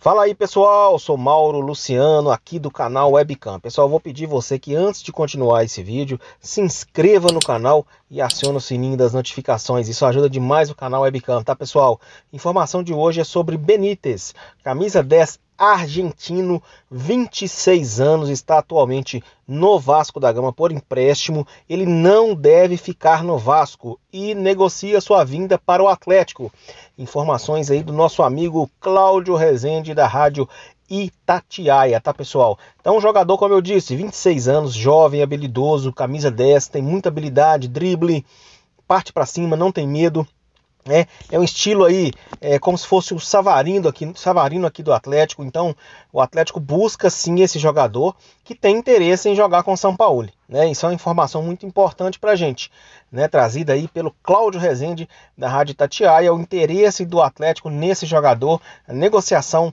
Fala aí pessoal, sou Mauro Luciano aqui do canal Webcam. Pessoal, vou pedir você que antes de continuar esse vídeo, se inscreva no canal e acione o sininho das notificações. Isso ajuda demais o canal Webcam, tá pessoal? Informação de hoje é sobre Benítez, camisa 10 argentino, 26 anos, está atualmente no Vasco da Gama por empréstimo. Ele não deve ficar no Vasco e negocia sua vinda para o Atlético. Informações aí do nosso amigo Cláudio Rezende da Rádio Itatiaia, tá pessoal? Então, um jogador, como eu disse, 26 anos, jovem, habilidoso, camisa 10, tem muita habilidade, drible, parte para cima, não tem medo é, é um estilo aí, é, como se fosse o Savarino aqui, Savarino aqui do Atlético. Então, o Atlético busca sim esse jogador que tem interesse em jogar com o São Paulo. Né? Isso é uma informação muito importante para a gente, né? trazida aí pelo Cláudio Rezende da Rádio Tatiaia. O interesse do Atlético nesse jogador, a negociação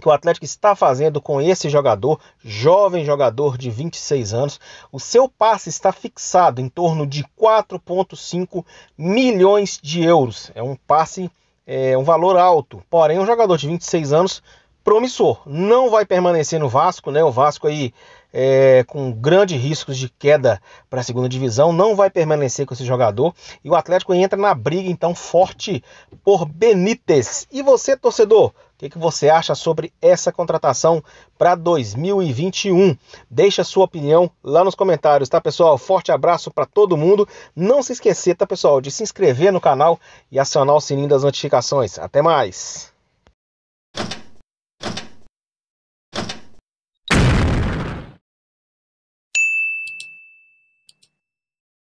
que o Atlético está fazendo com esse jogador, jovem jogador de 26 anos. O seu passe está fixado em torno de 4,5 milhões de euros. É um passe, é um valor alto. Porém, um jogador de 26 anos promissor. Não vai permanecer no Vasco, né? O Vasco aí é, com grandes riscos de queda para a segunda divisão, não vai permanecer com esse jogador. E o Atlético entra na briga então forte por Benítez. E você, torcedor, o que, que você acha sobre essa contratação para 2021? Deixa a sua opinião lá nos comentários, tá, pessoal? Forte abraço para todo mundo. Não se esquecer, tá, pessoal, de se inscrever no canal e acionar o sininho das notificações. Até mais!